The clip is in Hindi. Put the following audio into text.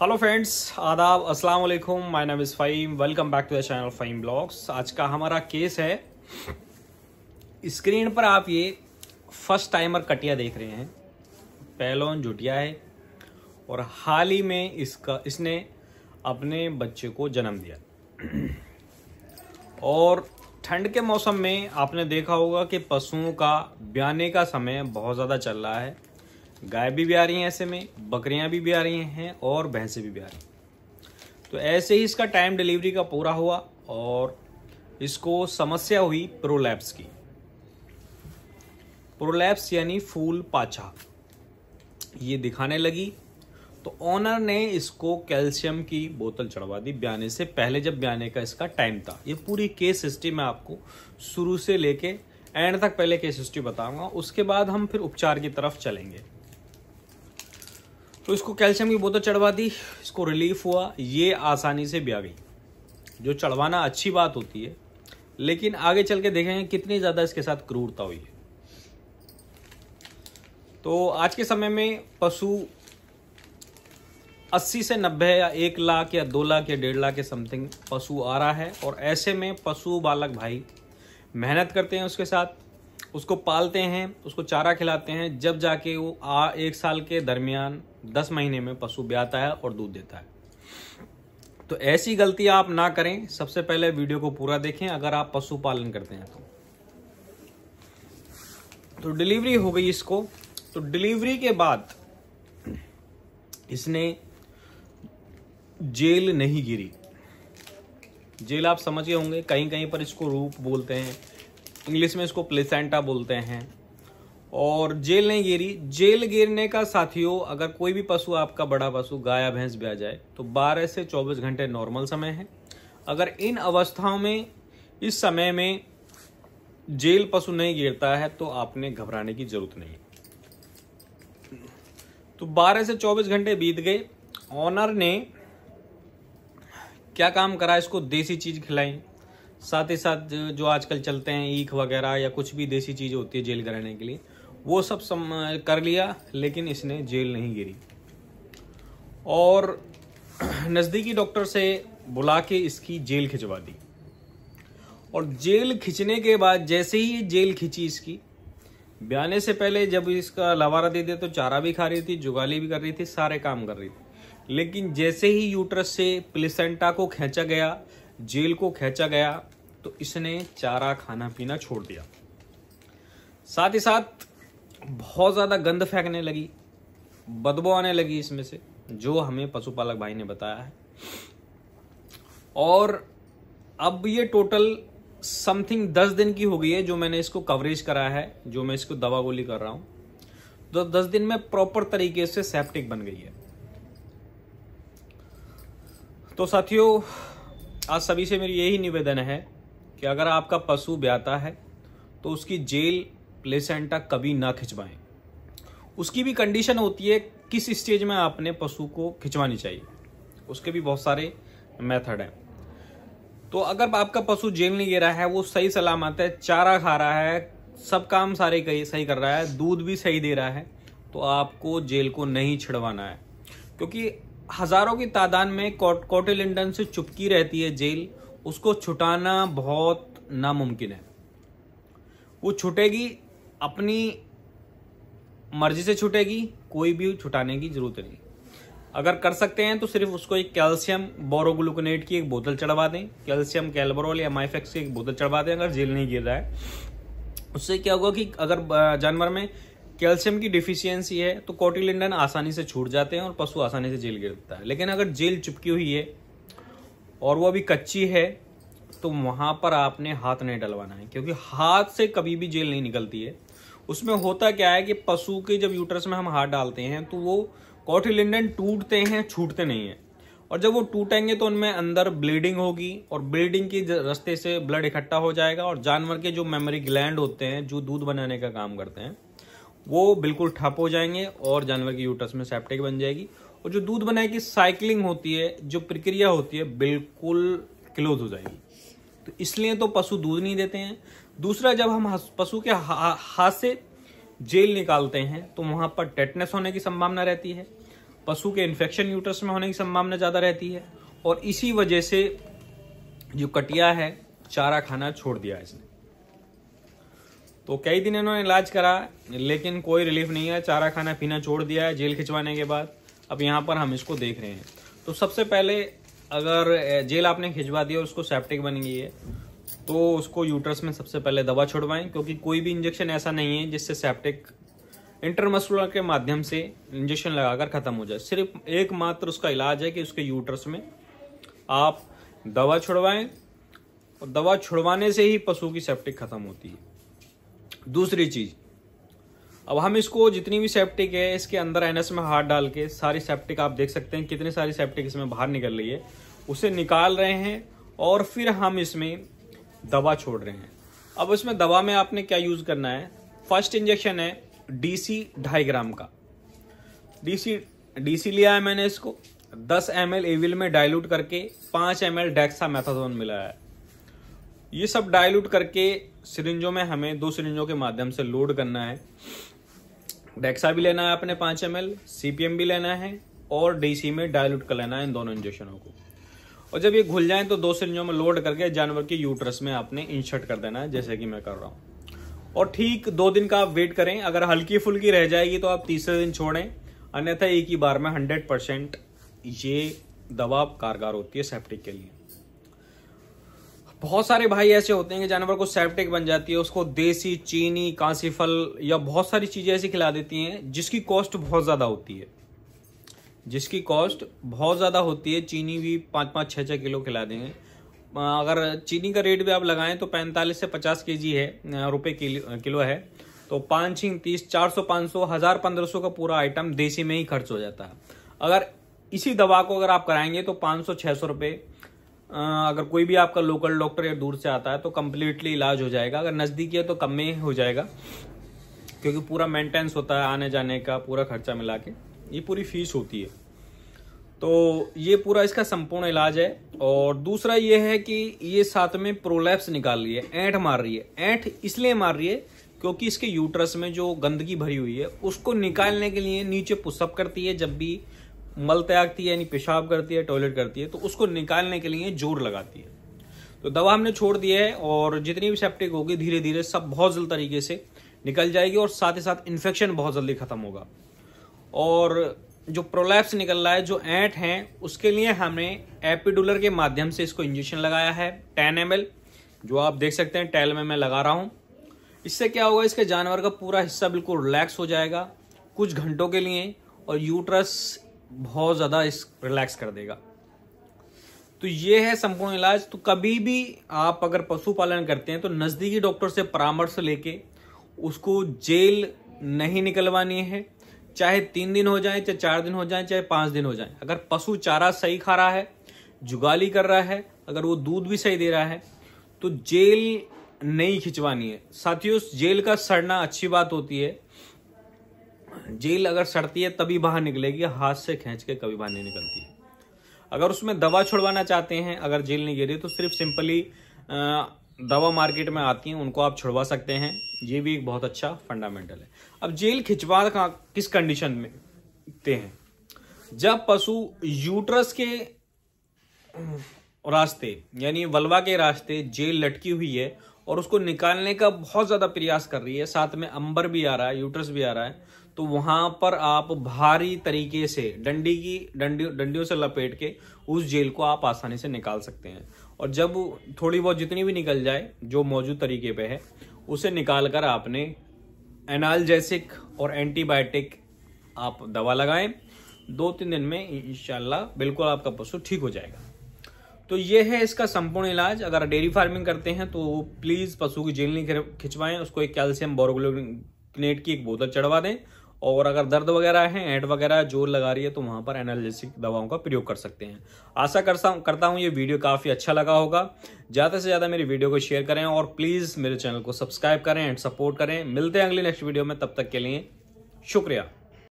हेलो फ्रेंड्स आदाब अस्सलाम वालेकुम my name is Faheem welcome back to the channel Faheem blogs आज का हमारा केस है स्क्रीन पर आप ये फर्स्ट टाइमर कटिया देख रहे हैं पहलोन जुटिया है और हाल ही में इसका इसने अपने बच्चे को जन्म दिया और ठंड के मौसम में आपने देखा होगा कि पशुओं का ब्याने का समय बहुत ज़्यादा चल रहा है गाय भी ब्या रही हैं ऐसे में बकरियां भी ब्या रही हैं और भैंसें भी ब्या रही हैं तो ऐसे ही इसका टाइम डिलीवरी का पूरा हुआ और इसको समस्या हुई प्रोलैप्स की प्रोलैप्स यानी फूल पाछा ये दिखाने लगी तो ऑनर ने इसको कैल्शियम की बोतल चढ़वा दी ब्याने से पहले जब ब्याने का इसका टाइम था ये पूरी केस हिस्ट्री मैं आपको शुरू से लेके एंड तक पहले केस हिस्ट्री बताऊंगा उसके बाद हम फिर उपचार की तरफ चलेंगे तो इसको कैल्शियम की बोतल चढ़वा दी इसको रिलीफ हुआ ये आसानी से ब्या गई जो चढ़वाना अच्छी बात होती है लेकिन आगे चल के देखेंगे कितनी ज़्यादा इसके साथ क्रूरता हुई है तो आज के समय में पशु 80 से 90 या एक लाख या दो लाख या डेढ़ लाख के समथिंग पशु आ रहा है और ऐसे में पशु बालक भाई मेहनत करते हैं उसके साथ उसको पालते हैं उसको चारा खिलाते हैं जब जाके वो आ, एक साल के दरमियान दस महीने में पशु ब्याता है और दूध देता है तो ऐसी गलती आप ना करें सबसे पहले वीडियो को पूरा देखें अगर आप पशु पालन करते हैं तो तो डिलीवरी हो गई इसको तो डिलीवरी के बाद इसने जेल नहीं गिरी जेल आप समझे होंगे कहीं कहीं पर इसको रूप बोलते हैं इंग्लिश में इसको प्लेसेंटा बोलते हैं और जेल नहीं गिरी जेल गिरने का साथियों अगर कोई भी पशु आपका बड़ा पशु गाया भैंस भी आ जाए तो 12 से 24 घंटे नॉर्मल समय है अगर इन अवस्थाओं में इस समय में जेल पशु नहीं गिरता है तो आपने घबराने की जरूरत नहीं तो 12 से 24 घंटे बीत गए ऑनर ने क्या काम करा इसको देसी चीज खिलाई साथ ही साथ जो आजकल चलते हैं ईख वगैरह या कुछ भी देसी चीज़ होती है जेल कराने के लिए वो सब सम कर लिया लेकिन इसने जेल नहीं गिरी और नज़दीकी डॉक्टर से बुला के इसकी जेल खिंचवा दी और जेल खींचने के बाद जैसे ही जेल खींची इसकी ब्याने से पहले जब इसका लवारा दे दिया तो चारा भी खा रही थी जुगाली भी कर रही थी सारे काम कर रही थी लेकिन जैसे ही यूट्रस से प्लेसेंटा को खींचा गया जेल को खेचा गया तो इसने चारा खाना पीना छोड़ दिया साथ ही साथ बहुत ज़्यादा गंद फेंकने लगी बदबू आने लगी इसमें से जो हमें पशुपालक भाई ने बताया है और अब ये टोटल समथिंग दस दिन की हो गई है जो मैंने इसको कवरेज कराया है जो मैं इसको दवा गोली कर रहा हूँ तो दस दिन में प्रॉपर तरीके से सेप्टिक बन गई है तो साथियों आज सभी से मेरी यही निवेदन है कि अगर आपका पशु ब्याता है तो उसकी जेल प्लेसेंटा कभी ना खिंचवाएं उसकी भी कंडीशन होती है किस स्टेज में आपने पशु को खिंचवानी चाहिए उसके भी बहुत सारे मेथड हैं तो अगर आपका पशु जेल नहीं गिरा है वो सही सलामत है चारा खा रहा है सब काम सारे सही कर रहा है दूध भी सही दे रहा है तो आपको जेल को नहीं छिड़वाना है क्योंकि हजारों की तादाद में कोटिलिंडन से चुपकी रहती है जेल उसको छुटाना बहुत नामुमकिन है वो छुटेगी अपनी मर्जी से छुटेगी कोई भी छुटाने की जरूरत नहीं अगर कर सकते हैं तो सिर्फ उसको एक कैल्शियम बोरोग्लूकोनेट की एक बोतल चढ़वा दें कैल्शियम कैलबरोल या माइफेक्स की एक बोतल चढ़वा दें अगर जेल नहीं गिर रहा है उससे क्या होगा कि अगर जानवर में कैल्शियम की डिफिशियंसी है तो कोटिलिंडन आसानी से छूट जाते हैं और पशु आसानी से जेल गिरता है लेकिन अगर जेल चिपकी हुई है और वो अभी कच्ची है तो वहाँ पर आपने हाथ नहीं डलवाना है क्योंकि हाथ से कभी भी जेल नहीं निकलती है उसमें होता क्या है कि पशु के जब यूटरस में हम हाथ डालते हैं तो वो कॉटिलिंडन टूटते हैं छूटते नहीं हैं और जब वो टूटेंगे तो उनमें अंदर ब्लीडिंग होगी और ब्लीडिंग के रास्ते से ब्लड इकट्ठा हो जाएगा और जानवर के जो मेमोरी ग्लैंड होते हैं जो दूध बनाने का काम करते हैं वो बिल्कुल ठप हो जाएंगे और जानवर की यूटस में सेप्टिक बन जाएगी और जो दूध बनाए की साइकिलिंग होती है जो प्रक्रिया होती है बिल्कुल क्लोज हो जाएगी तो इसलिए तो पशु दूध नहीं देते हैं दूसरा जब हम पशु के हाथ हा से जेल निकालते हैं तो वहाँ पर टेटनेस होने की संभावना रहती है पशु के इन्फेक्शन यूटस में होने की संभावना ज़्यादा रहती है और इसी वजह से जो कटिया है चारा खाना छोड़ दिया इसने तो कई दिन इन्होंने इलाज करा लेकिन कोई रिलीफ नहीं है चारा खाना पीना छोड़ दिया है जेल खिंचवाने के बाद अब यहाँ पर हम इसको देख रहे हैं तो सबसे पहले अगर जेल आपने खिंचवा दिया और उसको सेप्टिक बन गई है तो उसको यूटरस में सबसे पहले दवा छुड़वाएं क्योंकि कोई भी इंजेक्शन ऐसा नहीं है जिससे सेप्टिक इंटरमस्कुलर के माध्यम से इंजेक्शन लगाकर ख़त्म हो जाए सिर्फ एकमात्र उसका इलाज है कि उसके यूटरस में आप दवा छुड़वाएं और दवा छुड़वाने से ही पशु की सेप्टिक ख़त्म होती है दूसरी चीज अब हम इसको जितनी भी सेप्टिक है इसके अंदर एनएस में हाथ डाल के सारी सेप्टिक आप देख सकते हैं कितनी सारी सेप्टिक इसमें बाहर निकल रही है उसे निकाल रहे हैं और फिर हम इसमें दवा छोड़ रहे हैं अब इसमें दवा में आपने क्या यूज़ करना है फर्स्ट इंजेक्शन है डी सी ढाई ग्राम का डी सी डी सी लिया है मैंने इसको 10 एम एल एविल में डाइल्यूट करके 5 एम एल डेक्सा मैथाजोन मिलाया है ये सब डायलूट करके सिरिंजों में हमें दो सिरिंजों के माध्यम से लोड करना है डेक्सा भी लेना है अपने पांच एम एल भी लेना है और डीसी में डायलूट कर लेना है इन दोनों इंजेक्शनों को और जब ये घुल जाए तो दो सिरिंजों में लोड करके जानवर की यूट्रस में आपने इंसर्ट कर देना है जैसे कि मैं कर रहा हूँ और ठीक दो दिन का आप वेट करें अगर हल्की फुल्की रह जाएगी तो आप तीसरे दिन छोड़ें अन्यथा एक ही बार में हंड्रेड परसेंट ये दवा कारगर होती है सेप्टिक के लिए बहुत सारे भाई ऐसे होते हैं कि जानवर को सेप्टिक बन जाती है उसको देसी चीनी कांसी फल या बहुत सारी चीज़ें ऐसी खिला देती हैं जिसकी कॉस्ट बहुत ज़्यादा होती है जिसकी कॉस्ट बहुत ज़्यादा होती है चीनी भी पाँच पाँच छः छः किलो खिला देंगे अगर चीनी का रेट भी आप लगाएं तो पैंतालीस से पचास के जी है रुपये किलो है तो पाँच छीन तीस चार सौ पाँच सौ हज़ार पंद्रह सौ का पूरा आइटम देसी में ही खर्च हो जाता है अगर इसी दवा को अगर आप कराएंगे तो पाँच सौ छः सौ रुपये अगर कोई भी आपका लोकल डॉक्टर या दूर से आता है तो कम्प्लीटली इलाज हो जाएगा अगर नज़दीकी है तो कम में हो जाएगा क्योंकि पूरा मेंटेनेंस होता है आने जाने का पूरा खर्चा मिला के ये पूरी फीस होती है तो ये पूरा इसका संपूर्ण इलाज है और दूसरा ये है कि ये साथ में प्रोलैप्स निकाल रही है ऐंठ मार रही है ऐंठ इसलिए मार रही है क्योंकि इसके यूट्रस में जो गंदगी भरी हुई है उसको निकालने के लिए नीचे पुशअप करती है जब भी मल त्यागती है यानी पेशाब करती है टॉयलेट करती है तो उसको निकालने के लिए जोर लगाती है तो दवा हमने छोड़ दी है और जितनी भी सेप्टिक होगी धीरे धीरे सब बहुत जल्द तरीके से निकल जाएगी और साथ ही साथ इन्फेक्शन बहुत जल्दी ख़त्म होगा और जो प्रोलैप्स निकल रहा है जो ऐंठ हैं उसके लिए हमने एपिडुलर के माध्यम से इसको इंजेक्शन लगाया है टेन एम जो आप देख सकते हैं टैल में मैं लगा रहा हूँ इससे क्या होगा इसके जानवर का पूरा हिस्सा बिल्कुल रिलैक्स हो जाएगा कुछ घंटों के लिए और यूट्रस बहुत ज़्यादा इस रिलैक्स कर देगा तो ये है संपूर्ण इलाज तो कभी भी आप अगर पशुपालन करते हैं तो नज़दीकी डॉक्टर से परामर्श लेके उसको जेल नहीं निकलवानी है चाहे तीन दिन हो जाए चाहे चार दिन हो जाए चाहे पाँच दिन हो जाए अगर पशु चारा सही खा रहा है जुगाली कर रहा है अगर वो दूध भी सही दे रहा है तो जेल नहीं खिंचवानी है साथियों जेल का सड़ना अच्छी बात होती है जेल अगर सड़ती है तभी बाहर निकलेगी हाथ से खींच के कभी बाहर नहीं निकलती है अगर उसमें दवा छुड़वाना चाहते हैं अगर जेल नहीं गिरी तो सिर्फ सिंपली दवा मार्केट में आती हैं उनको आप छुड़वा सकते हैं ये भी एक बहुत अच्छा फंडामेंटल है अब जेल खिंचवा का किस कंडीशन में ते हैं जब पशु यूट्रस के रास्ते यानी वलवा के रास्ते जेल लटकी हुई है और उसको निकालने का बहुत ज़्यादा प्रयास कर रही है साथ में अंबर भी आ रहा है यूट्रस भी आ रहा है तो वहां पर आप भारी तरीके से डंडी की डंडी डंडियों से लपेट के उस जेल को आप आसानी से निकाल सकते हैं और जब थोड़ी बहुत जितनी भी निकल जाए जो मौजूद तरीके पे है उसे निकाल कर आपने एनाल्जेसिक और एंटीबायोटिक आप दवा लगाएं दो तीन दिन में इनशाला बिल्कुल आपका पशु ठीक हो जाएगा तो ये है इसका संपूर्ण इलाज अगर डेयरी फार्मिंग करते हैं तो प्लीज़ पशु की जेल नहीं खिंचवाएं उसको एक कैल्शियम बोरोग्लोनेट की एक बोतल चढ़वा दें और अगर दर्द वगैरह है एंड वगैरह जोर लगा रही है तो वहाँ पर एनालिसिक दवाओं का प्रयोग कर सकते हैं आशा करता हूँ करता हूँ ये वीडियो काफ़ी अच्छा लगा होगा ज़्यादा से ज़्यादा मेरी वीडियो को शेयर करें और प्लीज़ मेरे चैनल को सब्सक्राइब करें एंड सपोर्ट करें मिलते हैं अगले नेक्स्ट वीडियो में तब तक के लिए शुक्रिया